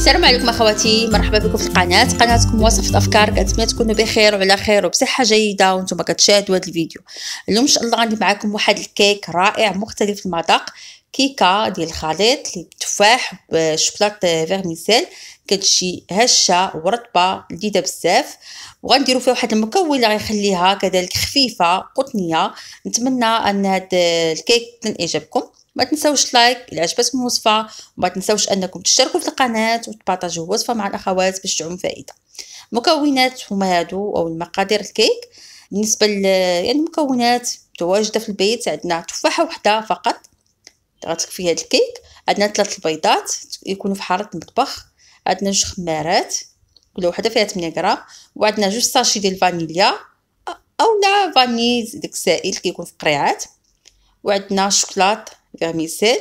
السلام عليكم اخواتي مرحبا بكم في القناه قناتكم وصفه افكار كنتمنى تكونوا بخير وعلى خير وبصحه جيده وانتم كتشاهدوا هذا الفيديو اليوم ان شاء الله غندير معكم واحد الكيك رائع مختلف المذاق كيكه ديال الخليط اللي بالتفاح بالشوكولاط فيرميسيل كتجي هشه ورطبه لذيذه بزاف وغنديروا فيها واحد المكون اللي غيخليها كذلك خفيفه قطنيه نتمنى ان هاد الكيك تنعجبكم اعجابكم ما تنسوش لايك الى عجبتكم الوصفه وما تنسوش انكم تشتركوا في القناه وتبارطاجوا الوصفه مع الاخوات باش تعم فائده المكونات هما هادو او المقادير الكيك بالنسبه ل يعني المكونات متواجده في البيت عندنا تفاحه وحده فقط غتكفي هاد الكيك عندنا ثلاث البيضات يكونوا في حاره المطبخ عندنا جوج خمارات كل وحده فيها 8 غرام وعندنا جوج ساشي ديال الفانيليا اولا فانيز داك السائل كيكون في قريعات وعندنا الشوكولات كاميسيل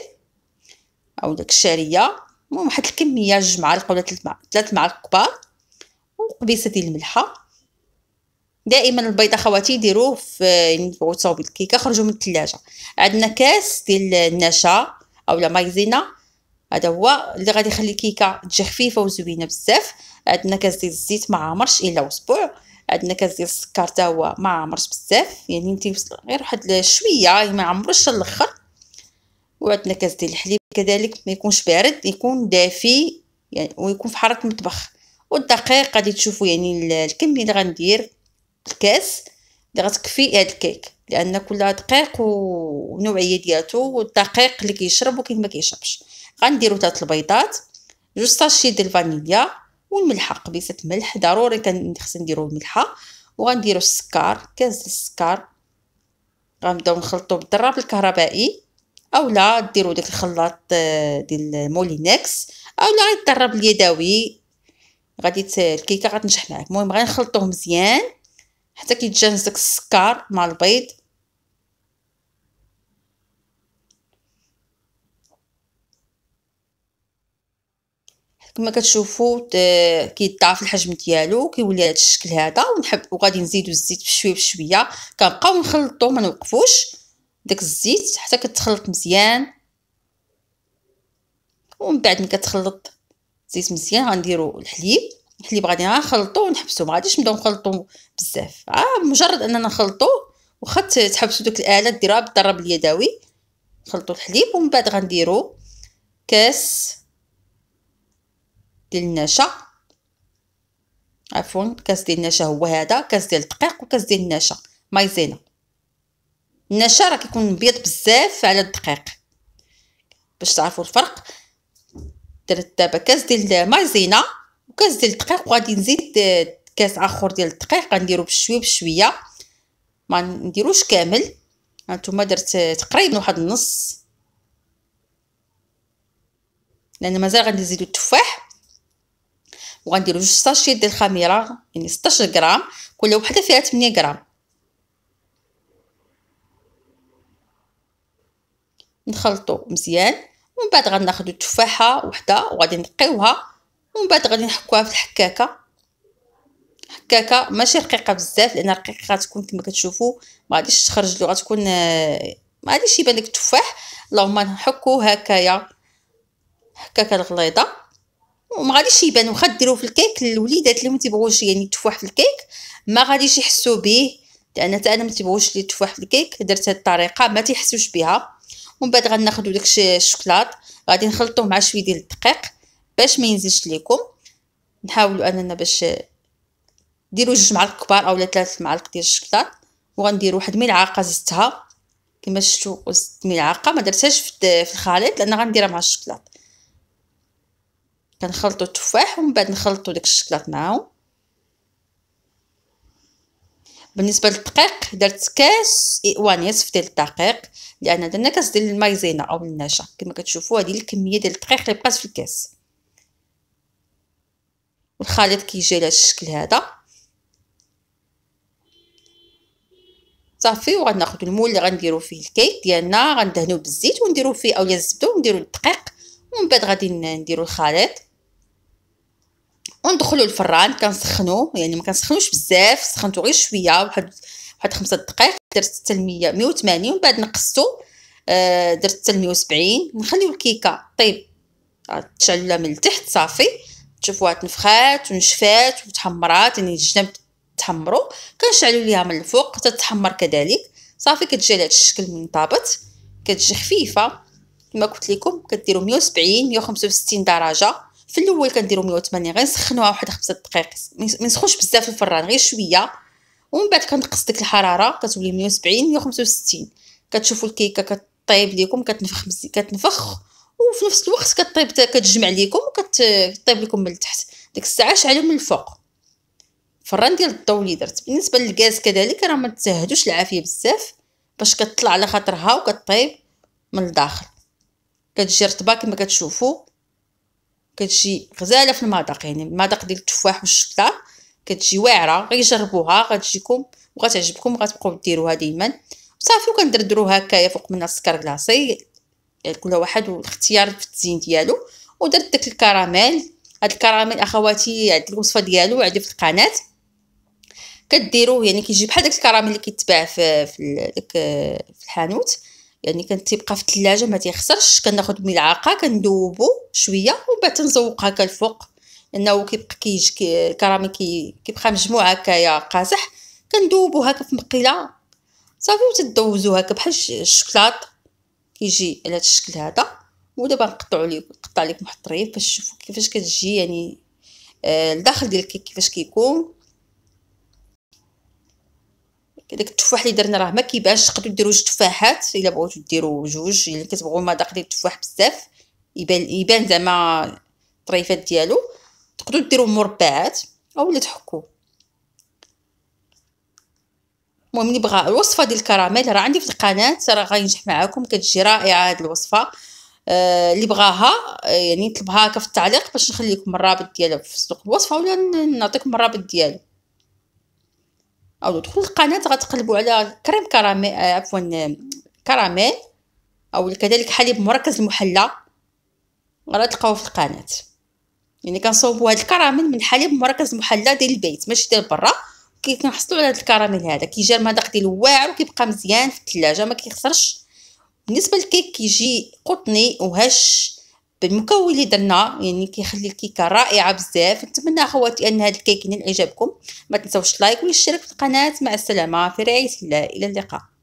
او داك الشعريه المهم واحد الكميه جوج معالق ولا ثلاث ثلاث معالق كبار وقبيصه ديال الملحه دائما البيض اخواتي ديروه في بغيو يعني تصاوبوا الكيكه خرجوا من الثلاجه عندنا كاس ديال النشا اولا مايزينا هذا هو اللي غادي يخلي الكيكه تجي خفيفه وزوينه بزاف عندنا كاس ديال الزيت ما عامرش الا اسبوع عندنا كاس ديال السكر حتى هو ما عمرش بزاف يعني تيوصل غير واحد شويه يعني ما عمرش الاخر وعندنا كاس ديال الحليب كذلك ما يكونش بارد يكون دافي يعني ويكون في حراره المطبخ والدقيق غادي تشوفوا يعني الكميه اللي غندير الكاس اللي غتكفي هاد الكيك لان كل دقيق ونوعيه ديالته والدقيق اللي كيشرب وكاين ما كيشربش غنديروا ثلاث البيضات جوج ساشي ديال الفانيليا والملحه قبيصه ملح ضروري كان خصنا نديروا الملحه وغنديروا السكر كاس السكر غنبداو نخلطوا بالدراب الكهربائي او لا ديروا داك الخلاط آه، ديال مولينكس او لا يتضرب اليدوي غادي الكيكه غتنجح معاك المهم غنخلطوه مزيان حتى كيتجانس داك السكر مع البيض كما كتشوفوا كيضاعف الحجم ديالو كيولي هذا الشكل هذا ونحب وغادي نزيدو الزيت بشويه بشويه كنبقاو نخلطو ما نوقفوش داك الزيت حتى كتخلط مزيان ومن بعد ملي كتخلط الزيت مزيان غنديرو الحليب الحليب غادي نخلطو ونحبسو ما غاديش نبداو نخلطو بزاف آه مجرد اننا نخلطو واخا تحبسوا دوك الاله ديروها بالضرب اليدوي نخلطوا الحليب ومن بعد غنديروا كاس ديال النشا عفوا كاس ديال النشا هو هذا كاس ديال الدقيق وكاس ديال النشا مايزينا النشا راه كيكون بيض بزاف على الدقيق باش تعرفوا الفرق درت دابا كاس ديال المايزينا وكاس ديال الدقيق وغادي نزيد كاس اخر ديال الدقيق غنديرو بشويه بشويه ما نديروش كامل هانتوما درت تقريبا واحد النص لان مازال غادي نزيدو التفاح وغنديرو جوج ساشيات ديال الخميره يعني 16 غرام كل وحده فيها 8 غرام نخلطو مزيان ومن بعد غناخدو تفاحه وحده وغادي نقيوها ومن بعد غادي نحكوها في الحكاكه حكاكه ماشي رقيقه بزاف لان رقيقه غتكون كما كتشوفوا ما غاديش تخرج له غتكون آه، ما غاديش يبان لك التفاح اللهم نحكو هكايا هكاكه الغليظه وما غاديش يبان واخا ديروه في الكيك الوليدات اللي ما تيبغوش يعني التفاح في الكيك ما غاديش يحسوا به لان حتى انا ما تيبغوش لي التفاح في الكيك درت هذه الطريقه ما تيحسوش بها ومن بعد غناخذوا داك الشوكولات غادي نخلطوه مع شويه ديال الدقيق باش ما ينزلش ليكم نحاولوا اننا باش ديروا جوج معالق كبار اولا ثلاث معالق ديال الشوكولات وغندير واحد ملعقه زدتها كما شفتوا زدت ملعقه ما درتهاش في الخليط لان غنديرها مع الشوكولات كنخلطوا التفاح ومن بعد نخلطوا داك الشوكولات معاهم بالنسبه للدقيق درت كاس اي نصف ديال الدقيق لان درنا كاس ديال المايزينا او النشا كما كتشوفوا هذه الكميه ديال الدقيق اللي بقات في الكاس والخليط كيجي على الشكل هذا صافي وغناخذ المول اللي غنديرو فيه الكيك ديالنا غندهنوه بالزيت ونديرو فيه اولا الزبده ونديرو الدقيق ومن بعد غادي نديرو الخليط وندخلو الفران كنسخنو يعني ما كنسخنوش بزاف سخنتو غير شويه واحد واحد خمسة دقائق درت حتى ل 180 ومن بعد نقصتو آه، درت حتى ل 170 نخليو الكيكه طيب تشعلها من التحت صافي تشوفوها تنفخات ونشفات وتحمرات يعني الجناب تحمروا كنشعلوا ليها من الفوق حتى تتحمر كذلك صافي كتجي على الشكل من طابت كتجي خفيفه كما قلت لكم كديروا 170 165 درجه في الاول كنديرو 180 غير نسخنوها واحد 5 دقائق ما نسخوش بزاف في الفران غير شويه ومن بعد كنقص ديك الحراره كتولي 170 165 كتشوفوا الكيكه كطيب ليكم كتنفخ بزي كتنفخ وفي نفس الوقت كطيب كتجمع ليكم وكطيب لكم من التحت ديك الساعه شعلوا من الفوق الفران ديال الضو اللي درت بالنسبه للغاز كذلك راه ما تسهدوش العافيه بزاف باش كتطلع على خاطرها وكطيب من الداخل كتجي رطبه كما كتشوفوا كتجي غزاله في المذاق يعني المذاق ديال التفاح والشبطه كتجي واعره غير جربوها غتجيكم وغتعجبكم وغتبقاو ديروها ديما صافي وكندردرو هكايا فوق منها السكر كلاصي يعني كل واحد والاختيار في التزيين ديالو ودرت داك الكراميل هاد الكراميل اخواتي عند الوصفه ديالو عندي في القناه كديروه يعني كيجي بحال داك الكراميل اللي كيتباع في في, في الحانوت يعني كتبقى في الثلاجه ما تيخسرش كناخذ ملعقه كندوبو شويه وبعد بعد تنزوق هكا الفوق لانه كيبقى كيج كي كي كيبقى مجموع هكايا قاصح كندوبو هكا في مقيله صافي وتدوزو هكا بحال الشكلاط كيجي على هذا الشكل هذا ودابا نقطعو ليه نقطع لكم واحد الطريف باش تشوفوا كيفاش كتجي يعني الداخل آه، ديال الكيك كيفاش كيكون كذاك التفاح اللي درنا راه ما كيبانش تقدروا ديروا جوج تفاحات الا بغيتو ديروا جوج الا كتبغوا مذاق ديال التفاح بزاف يبان يبان زعما الطريفات ديالو تقدروا ديروا مربعات اولا تحكوا المهم اللي بغى الوصفه ديال الكراميل راه عندي في القناه راه غينجح معاكم كتجي رائعه هذه الوصفه آه اللي بغاها آه، يعني طلبها هكا في التعليق باش نخلي لكم الرابط ديالها في صندوق الوصفه ولا نعطيكم الرابط ديالو او تدخلوا القناه غتقلبوا على كريم كراميل عفوا كراميل او كذلك حليب مركز المحلى غتلقاوه في القناه يعني كنصوبوا هذا الكراميل من حليب مركز المحلى ديال البيت ماشي ديال برا كي كنحصلوا على هذا الكراميل هذا كيجي المذاق ديالو واعر وكيبقى مزيان في الثلاجه ما كيخسرش بالنسبه للكيك كيجي قطني وهش بالمكون اللي درنا يعني كيخلي الكيكه رائعه بزاف نتمنى اخواتي ان هذا الكيك ينال اعجابكم ما تنساوش لايك والاشتراك في القناه مع السلامه في رعايه الله الى اللقاء